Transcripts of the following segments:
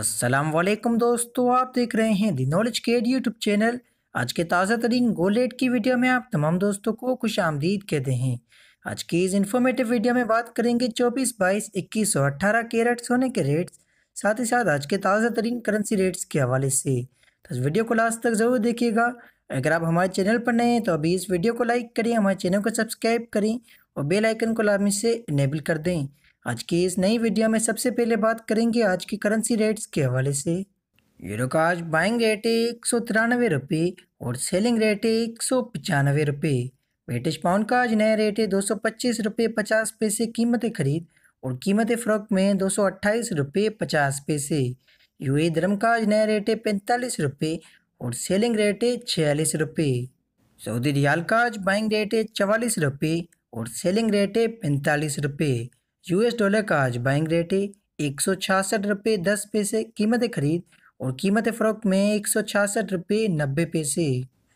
असलम वालेकुम दोस्तों आप देख रहे हैं दी नॉलेज केड यूट्यूब चैनल आज के ताज़ा तरीन गोलेट की वीडियो में आप तमाम दोस्तों को खुश आमदीद कहते हैं आज की इस इन्फॉर्मेटिव वीडियो में बात करेंगे चौबीस बाईस इक्कीस और अट्ठारह कैरेट सोने के रेट्स साथ ही साथ आज के ताज़ा तरीन करेंसी रेट्स के हवाले से तो इस वीडियो को लास्ट तक ज़रूर देखिएगा अगर आप हमारे चैनल पर नए हैं तो अभी इस वीडियो को लाइक करें हमारे चैनल को सब्सक्राइब करें और बेलाइकन को लाभ से इनेबल कर दें आज की इस नई वीडियो में सबसे पहले बात करेंगे आज की करेंसी रेट्स के हवाले से यूरो का आज बाइंग रेट है एक सौ तिरानवे रुपये और सेलिंग रेट है एक सौ पचानवे रुपये ब्रिटिश पाउंड का आज नया रेट है दो सौ पच्चीस रुपये पचास पैसे कीमत खरीद और कीमत फ्रॉक में दो सौ अट्ठाईस रुपये पचास पैसे यू ए धर्म का आज नया रेट है पैंतालीस रुपये और सेलिंग रेट है छियालीस रुपये सऊदी रियाल का आज बाइंग रेट है चवालीस रुपये और सेलिंग रेट है पैंतालीस रुपये यूएस डॉलर का आज बाइंग रेट है एक सौ छियासठ रुपये दस पैसे कीमत खरीद और कीमत फ़रोख्त में एक सौ छियासठ रुपये नब्बे पैसे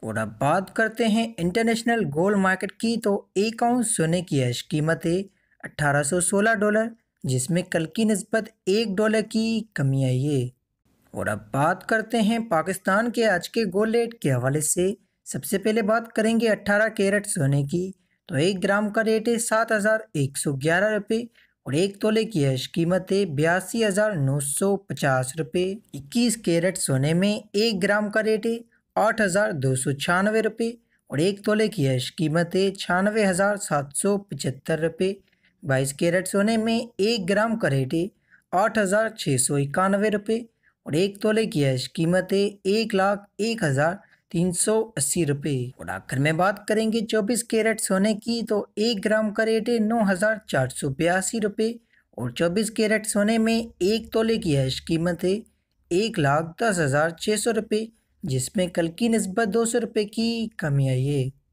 और अब बात करते हैं इंटरनेशनल गोल्ड मार्केट की तो एक आउंस सोने की आज कीमत है अट्ठारह सौ सोलह डॉलर जिसमें कल की नस्बत एक डॉलर की कमी आई है और अब बात करते हैं पाकिस्तान के आज के गोल्ड रेट के हवाले से सबसे पहले बात करेंगे अट्ठारह कैरेट सोने की तो एक ग्राम का रेट है सात हज़ार एक सौ ग्यारह रुपये और एक तोले की यश कीमत है बयासी हज़ार नौ सौ पचास रुपये इक्कीस कैरेट सोने में एक ग्राम का रेट है आठ हज़ार दो सौ छियानवे रुपये और एक तोले की यश कीमत है छियानवे हज़ार सात सौ पचहत्तर रुपये बाईस कैरेट सोने में एक ग्राम का रेट है आठ हज़ार छः सौ इक्यानवे रुपये और एक तोले की यश कीमत है एक लाख एक हज़ार तीन सौ अस्सी रुपये और आखिर में बात करेंगे चौबीस कैरेट सोने की तो एक ग्राम का रेट है नौ हज़ार चार सौ बयासी रुपये और चौबीस कैरेट सोने में एक तोले की हैश कीमत है एक लाख दस हज़ार छः सौ रुपये जिसमें कल की नस्बत दो सौ रुपये की कमी आई है